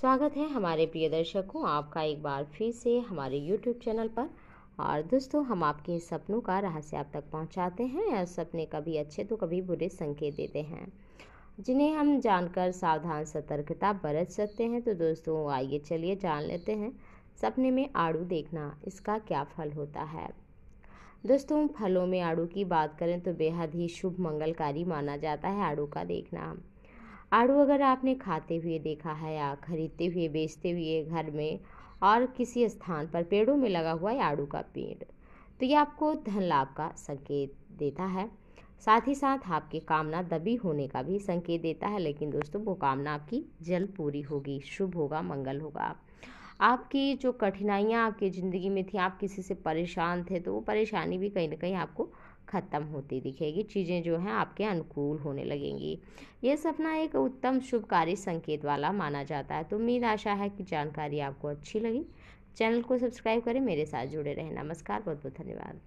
स्वागत है हमारे प्रिय दर्शकों आपका एक बार फिर से हमारे YouTube चैनल पर और दोस्तों हम आपके सपनों का रहस्य आप तक पहुंचाते हैं और सपने कभी अच्छे तो कभी बुरे संकेत देते हैं जिन्हें हम जानकर सावधान सतर्कता बरत सकते हैं तो दोस्तों आइए चलिए जान लेते हैं सपने में आड़ू देखना इसका क्या फल होता है दोस्तों फलों में आड़ू की बात करें तो बेहद ही शुभ मंगलकारी माना जाता है आड़ू का देखना आड़ू अगर आपने खाते हुए देखा है या खरीदते हुए बेचते हुए घर में और किसी स्थान पर पेड़ों में लगा हुआ है आड़ू का पेड़ तो ये आपको धन लाभ का संकेत देता है साथ ही साथ आपकी कामना दबी होने का भी संकेत देता है लेकिन दोस्तों वो कामना आपकी जल्द पूरी होगी शुभ होगा मंगल होगा आपकी जो कठिनाइयाँ आपकी ज़िंदगी में थी आप किसी से परेशान थे तो वो परेशानी भी कहीं ना कहीं आपको ख़त्म होती दिखेगी चीज़ें जो हैं आपके अनुकूल होने लगेंगी ये सपना एक उत्तम शुभकारी संकेत वाला माना जाता है तो उम्मीद आशा है कि जानकारी आपको अच्छी लगी चैनल को सब्सक्राइब करें मेरे साथ जुड़े रहें नमस्कार बहुत बहुत धन्यवाद